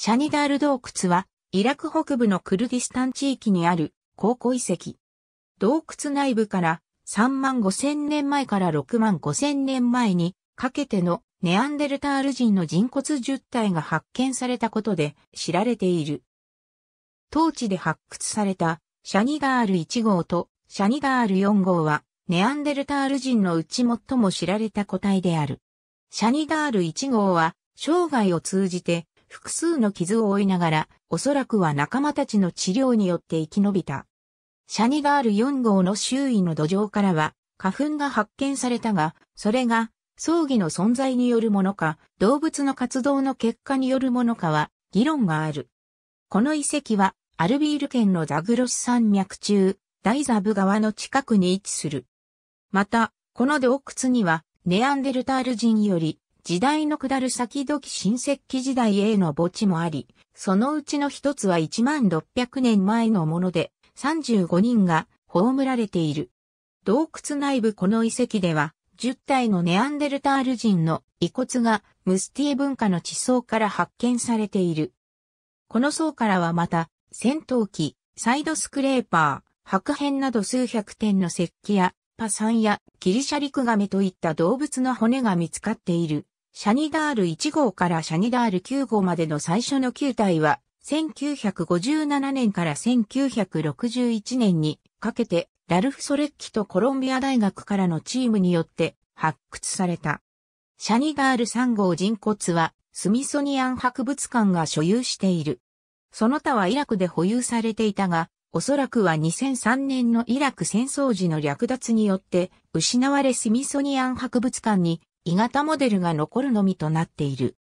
シャニダール洞窟は、イラク北部のクルディスタン地域にある高古遺跡。洞窟内部から3万5千年前から6万5千年前にかけてのネアンデルタール人の人骨10体が発見されたことで知られている。当地で発掘されたシャニダール1号とシャニダール4号はネアンデルタール人のうち最も知られた個体である。シャニダール1号は生涯を通じて複数の傷を負いながら、おそらくは仲間たちの治療によって生き延びた。シャニガール4号の周囲の土壌からは、花粉が発見されたが、それが、葬儀の存在によるものか、動物の活動の結果によるものかは、議論がある。この遺跡は、アルビール県のザグロス山脈中、大ザブ川の近くに位置する。また、この洞窟には、ネアンデルタール人より時代の下る先時新石器時代への墓地もあり、そのうちの一つは1600年前のもので、35人が葬られている。洞窟内部この遺跡では、10体のネアンデルタール人の遺骨がムスティ文化の地層から発見されている。この層からはまた、戦闘機、サイドスクレーパー、白片など数百点の石器や、パサンやギリシャリクガメといった動物の骨が見つかっている。シャニダール1号からシャニダール9号までの最初の9体は、1957年から1961年にかけて、ラルフ・ソレッキとコロンビア大学からのチームによって発掘された。シャニダール3号人骨は、スミソニアン博物館が所有している。その他はイラクで保有されていたが、おそらくは2003年のイラク戦争時の略奪によって、失われスミソニアン博物館に鋳型モデルが残るのみとなっている。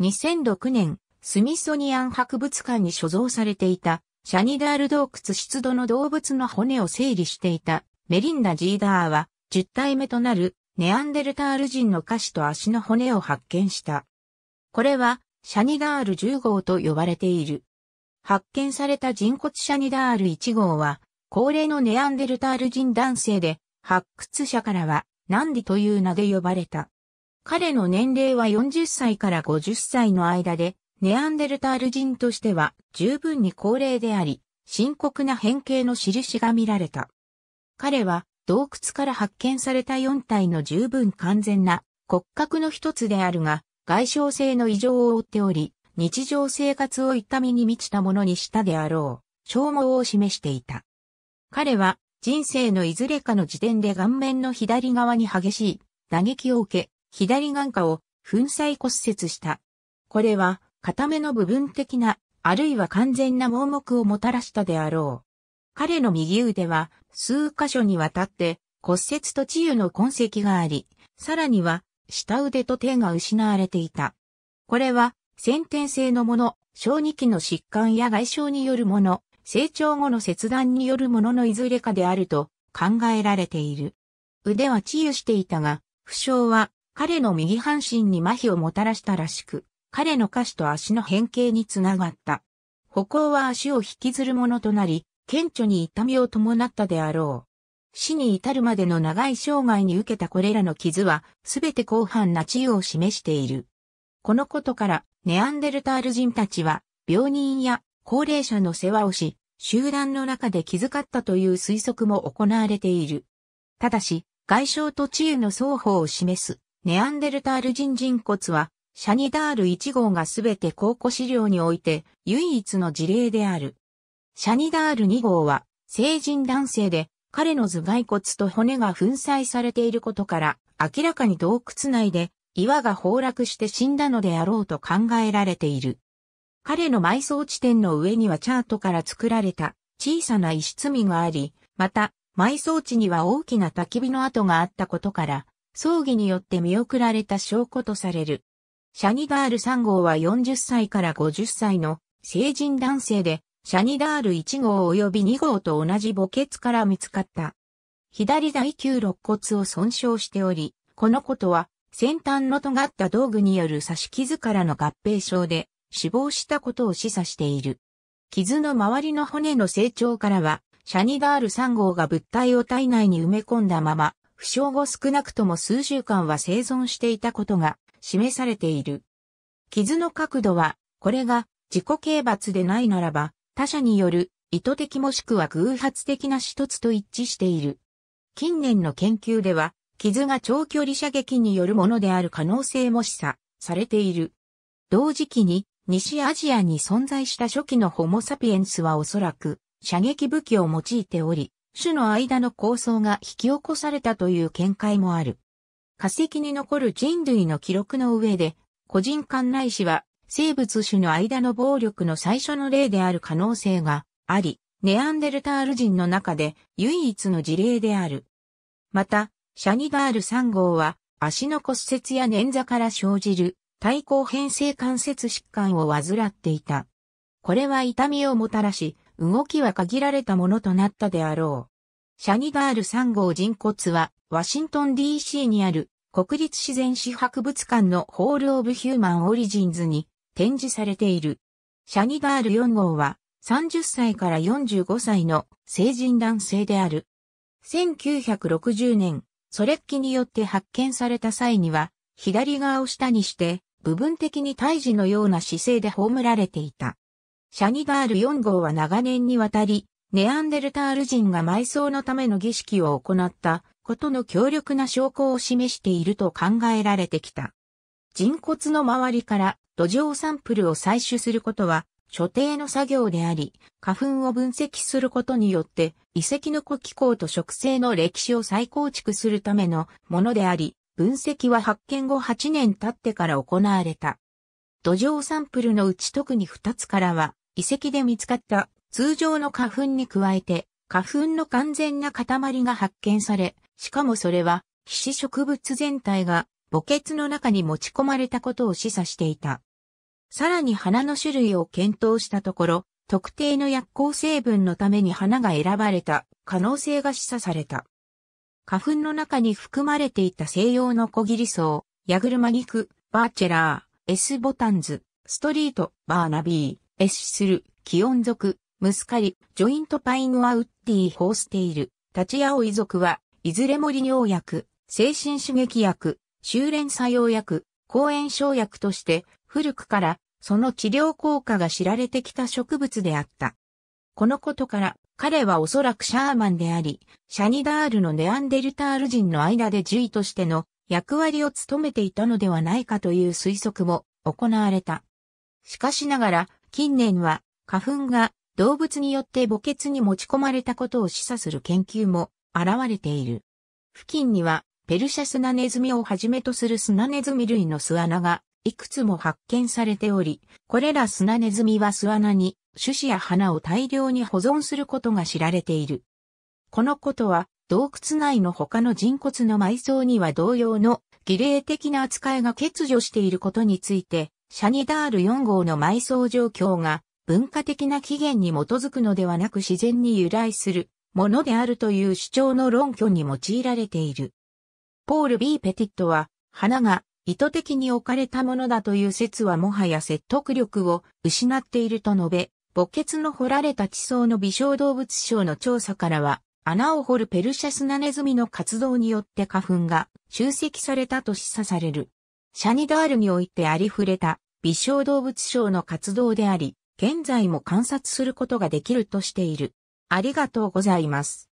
2006年、スミソニアン博物館に所蔵されていた、シャニダール洞窟出土の動物の骨を整理していた、メリンダ・ジーダーは、10体目となる、ネアンデルタール人の下肢と足の骨を発見した。これは、シャニダール10号と呼ばれている。発見された人骨シャニダール1号は、高齢のネアンデルタール人男性で、発掘者からは、ナンディという名で呼ばれた。彼の年齢は40歳から50歳の間で、ネアンデルタール人としては十分に高齢であり、深刻な変形の印が見られた。彼は洞窟から発見された4体の十分完全な骨格の一つであるが、外傷性の異常を負っており、日常生活を痛みに満ちたものにしたであろう、消耗を示していた。彼は人生のいずれかの時点で顔面の左側に激しい打撃を受け、左眼下を粉砕骨折した。これは、片目の部分的な、あるいは完全な盲目をもたらしたであろう。彼の右腕は、数箇所にわたって、骨折と治癒の痕跡があり、さらには、下腕と手が失われていた。これは、先天性のもの、小児期の疾患や外傷によるもの、成長後の切断によるもののいずれかであると考えられている。腕は治癒していたが、負傷は彼の右半身に麻痺をもたらしたらしく、彼の歌詞と足の変形につながった。歩行は足を引きずるものとなり、顕著に痛みを伴ったであろう。死に至るまでの長い生涯に受けたこれらの傷は、すべて広範な治癒を示している。このことから、ネアンデルタール人たちは、病人や高齢者の世話をし、集団の中で気遣ったという推測も行われている。ただし、外傷と治癒の双方を示すネアンデルタール人人骨は、シャニダール1号がすべて考古資料において唯一の事例である。シャニダール2号は成人男性で彼の頭蓋骨と骨が粉砕されていることから明らかに洞窟内で岩が崩落して死んだのであろうと考えられている。彼の埋葬地点の上にはチャートから作られた小さな石積みがあり、また埋葬地には大きな焚き火の跡があったことから葬儀によって見送られた証拠とされる。シャニダール3号は40歳から50歳の成人男性で、シャニダール1号及び2号と同じ墓穴から見つかった。左第9肋骨を損傷しており、このことは先端の尖った道具による刺し傷からの合併症で死亡したことを示唆している。傷の周りの骨の成長からは、シャニダール3号が物体を体内に埋め込んだまま、負傷後少なくとも数週間は生存していたことが示されている。傷の角度は、これが自己刑罰でないならば、他者による意図的もしくは偶発的な一つと一致している。近年の研究では、傷が長距離射撃によるものである可能性も示唆されている。同時期に、西アジアに存在した初期のホモサピエンスはおそらく、射撃武器を用いており、種の間の構想が引き起こされたという見解もある。化石に残る人類の記録の上で、個人間内いは生物種の間の暴力の最初の例である可能性があり、ネアンデルタール人の中で唯一の事例である。また、シャニガール3号は足の骨折や捻挫から生じる対抗変性関節疾患を患っていた。これは痛みをもたらし、動きは限られたものとなったであろう。シャニダール3号人骨は、ワシントン DC にある国立自然史博物館のホール・オブ・ヒューマン・オリジンズに展示されている。シャニダール4号は30歳から45歳の成人男性である。1960年、ソレッキによって発見された際には、左側を下にして、部分的に胎児のような姿勢で葬られていた。シャニダール4号は長年にわたり、ネアンデルタール人が埋葬のための儀式を行ったことの強力な証拠を示していると考えられてきた。人骨の周りから土壌サンプルを採取することは所定の作業であり、花粉を分析することによって遺跡の古気候と植生の歴史を再構築するためのものであり、分析は発見後8年経ってから行われた。土壌サンプルのうち特に2つからは遺跡で見つかった通常の花粉に加えて、花粉の完全な塊が発見され、しかもそれは、皮脂植物全体が墓穴の中に持ち込まれたことを示唆していた。さらに花の種類を検討したところ、特定の薬効成分のために花が選ばれた可能性が示唆された。花粉の中に含まれていた西洋の小切り草、ヤグルマギク、バーチェラー、エスボタンズ、ストリート、バーナビー、エシスル、キオン族、ムスカリ、ジョイントパインワウッディホーステイル、タチアオイ族は、いずれも利尿薬、精神刺激薬、修練作用薬、抗炎症薬として、古くから、その治療効果が知られてきた植物であった。このことから、彼はおそらくシャーマンであり、シャニダールのネアンデルタール人の間で獣医としての役割を務めていたのではないかという推測も行われた。しかしながら、近年は花粉が動物によって墓穴に持ち込まれたことを示唆する研究も現れている。付近にはペルシャスナネズミをはじめとするスナネズミ類の巣穴がいくつも発見されており、これらスナネズミは巣穴に種子や花を大量に保存することが知られている。このことは洞窟内の他の人骨の埋葬には同様の儀礼的な扱いが欠如していることについてシャニダール4号の埋葬状況が文化的な起源に基づくのではなく自然に由来するものであるという主張の論拠に用いられている。ポール・ B・ ペティットは花が意図的に置かれたものだという説はもはや説得力を失っていると述べ、墓穴の掘られた地層の微小動物省の調査からは、穴を掘るペルシャスナネズミの活動によって花粉が集積されたと示唆される。シャニダールにおいてありふれた微小動物賞の活動であり、現在も観察することができるとしている。ありがとうございます。